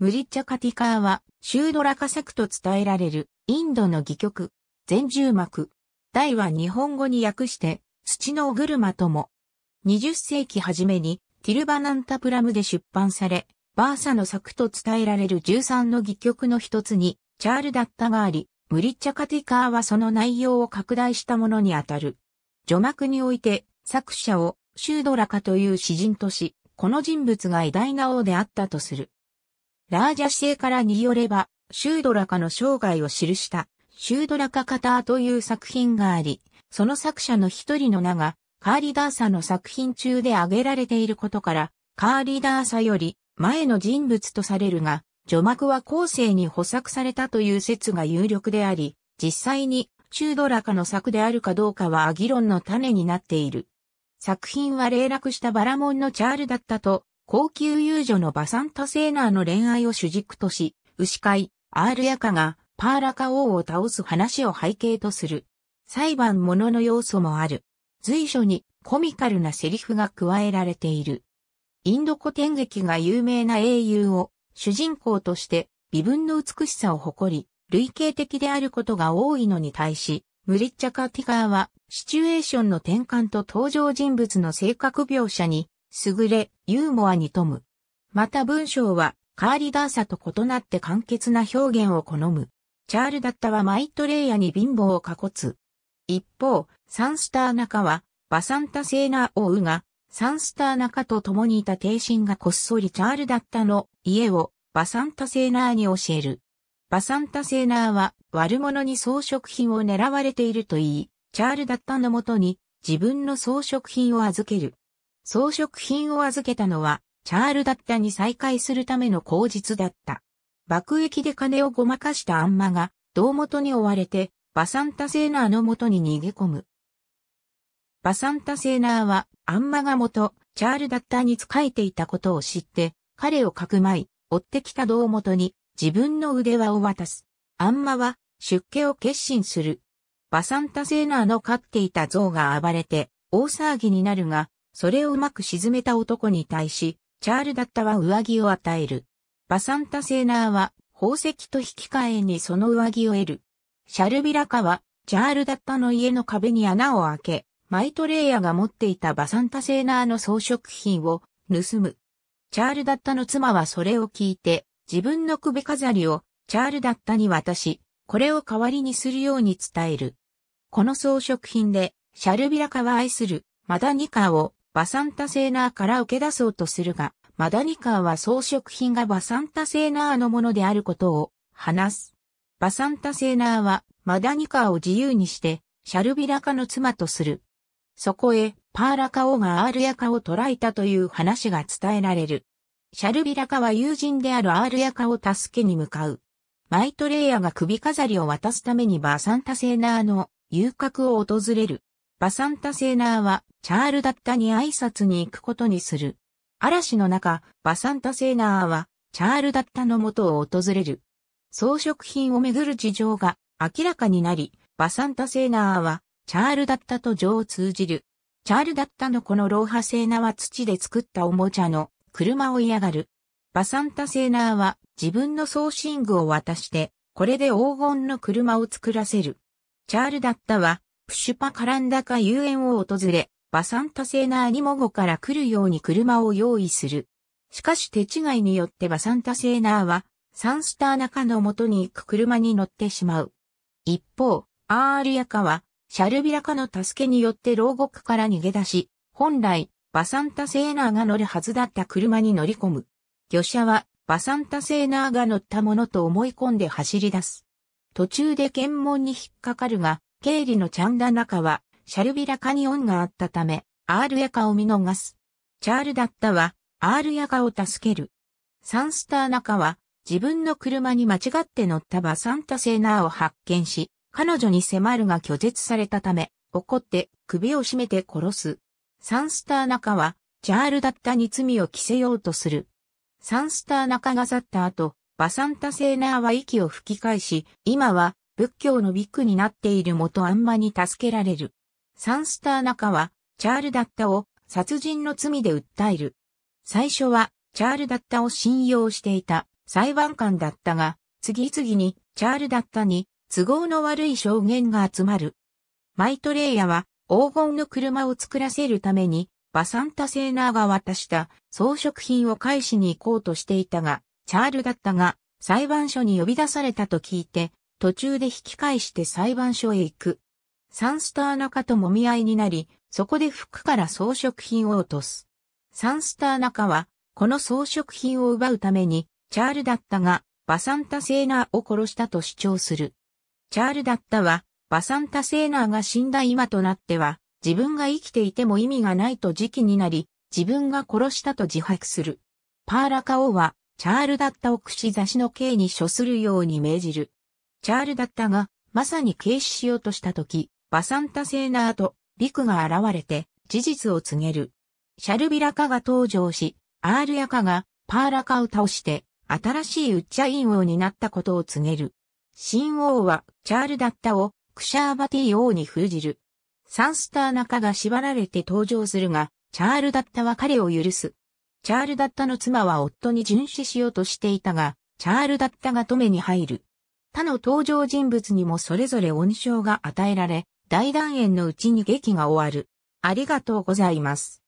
ムリッチャカティカーは、シュードラカ作と伝えられる、インドの戯曲、全十幕。題は日本語に訳して、土のぐるまとも。20世紀初めに、ティルバナンタプラムで出版され、バーサの作と伝えられる13の戯曲の一つに、チャールダッタがあり、ムリッチャカティカーはその内容を拡大したものにあたる。序幕において、作者を、シュードラカという詩人とし、この人物が偉大な王であったとする。ラージャ姿勢からによれば、シュードラカの生涯を記した、シュードラカカターという作品があり、その作者の一人の名が、カーリダーサの作品中で挙げられていることから、カーリダーサより前の人物とされるが、序幕は後世に補作されたという説が有力であり、実際に、シュードラカの作であるかどうかは議論の種になっている。作品は霊落したバラモンのチャールだったと高級遊女のバサンタセーナーの恋愛を主軸とし、牛飼い、アールヤカがパーラカ王を倒す話を背景とする。裁判ものの要素もある。随所にコミカルなセリフが加えられている。インド古典劇が有名な英雄を主人公として微分の美しさを誇り、類型的であることが多いのに対し、ムリッチャカティカーはシチュエーションの転換と登場人物の性格描写に優れ、ユーモアに富む。また文章は、カーリダーサと異なって簡潔な表現を好む。チャールダッタはマイトレイヤに貧乏を囲つ。一方、サンスター中は、バサンタセーナー王が、サンスター中と共にいた帝神がこっそりチャールダッタの家をバサンタセーナーに教える。バサンタセーナーは悪者に装飾品を狙われていると言い、チャールダッタのもとに自分の装飾品を預ける。装飾品を預けたのは、チャールだったに再会するための口実だった。爆撃で金をごまかしたアンマが、胴元に追われて、バサンタセーナーの元に逃げ込む。バサンタセーナーは、アンマが元、チャールダッタに仕えていたことを知って、彼をかくまい、追ってきた胴元に、自分の腕輪を渡す。アンマは、出家を決心する。バサンタセーナーの飼っていた象が暴れて、大騒ぎになるが、それをうまく沈めた男に対し、チャールダッタは上着を与える。バサンタセーナーは宝石と引き換えにその上着を得る。シャルビラカは、チャールダッタの家の壁に穴を開け、マイトレイヤが持っていたバサンタセーナーの装飾品を盗む。チャールダッタの妻はそれを聞いて、自分の首飾りをチャールダッタに渡し、これを代わりにするように伝える。この装飾品で、シャルビラカは愛するマダニカをバサンタセーナーから受け出そうとするが、マダニカーは装飾品がバサンタセーナーのものであることを話す。バサンタセーナーはマダニカーを自由にして、シャルビラカの妻とする。そこへ、パーラカオがアールヤカを捕らえたという話が伝えられる。シャルビラカは友人であるアールヤカを助けに向かう。マイトレイヤが首飾りを渡すためにバサンタセーナーの遊郭を訪れる。バサンタ・セーナーは、チャールダッタに挨拶に行くことにする。嵐の中、バサンタ・セーナーは、チャールダッタの元を訪れる。装飾品をめぐる事情が明らかになり、バサンタ・セーナーは、チャールダッタと情を通じる。チャールダッタのこのローハセーナは土で作ったおもちゃの車を嫌がる。バサンタ・セーナーは自分の送信具を渡して、これで黄金の車を作らせる。チャールダッタはプシュパカランダカ遊園を訪れ、バサンタセーナーニモ後から来るように車を用意する。しかし手違いによってバサンタセーナーは、サンスター中の元に行く車に乗ってしまう。一方、アーリアカは、シャルビラカの助けによって牢獄から逃げ出し、本来、バサンタセーナーが乗るはずだった車に乗り込む。魚車は、バサンタセーナーが乗ったものと思い込んで走り出す。途中で検問に引っかかるが、経理のチャンダ中は、シャルビラカニオンがあったため、アールヤカを見逃す。チャールダッタは、アールヤカを助ける。サンスター中は、自分の車に間違って乗ったバサンタセーナーを発見し、彼女に迫るが拒絶されたため、怒って首を絞めて殺す。サンスター中は、チャールダッタに罪を着せようとする。サンスター中が去った後、バサンタセーナーは息を吹き返し、今は仏教のビッグになっている元あんまに助けられる。サンスター中は、チャールダッタを殺人の罪で訴える。最初は、チャールダッタを信用していた裁判官だったが、次々にチャールダッタに都合の悪い証言が集まる。マイトレイヤは黄金の車を作らせるためにバサンタセーナーが渡した装飾品を返しに行こうとしていたが、チャールダッタが裁判所に呼び出されたと聞いて途中で引き返して裁判所へ行く。サンスター中ともみ合いになり、そこで服から装飾品を落とす。サンスター中は、この装飾品を奪うために、チャールだったが、バサンタ・セーナーを殺したと主張する。チャールだったは、バサンタ・セーナーが死んだ今となっては、自分が生きていても意味がないと時期になり、自分が殺したと自白する。パーラカ王は、チャールだったを串刺しの刑に処するように命じる。チャールだったが、まさに軽視しようとした時、バサンタセーナーとリクが現れて、事実を告げる。シャルビラカが登場し、アールヤカがパーラカを倒して、新しいウッチャイン王になったことを告げる。新王はチャールダッタをクシャーバティ王に封じる。サンスターナカが縛られて登場するが、チャールダッタは彼を許す。チャールダッタの妻は夫に殉死しようとしていたが、チャールダッタが止めに入る。他の登場人物にもそれぞれ恩賞が与えられ、大団円のうちに劇が終わる。ありがとうございます。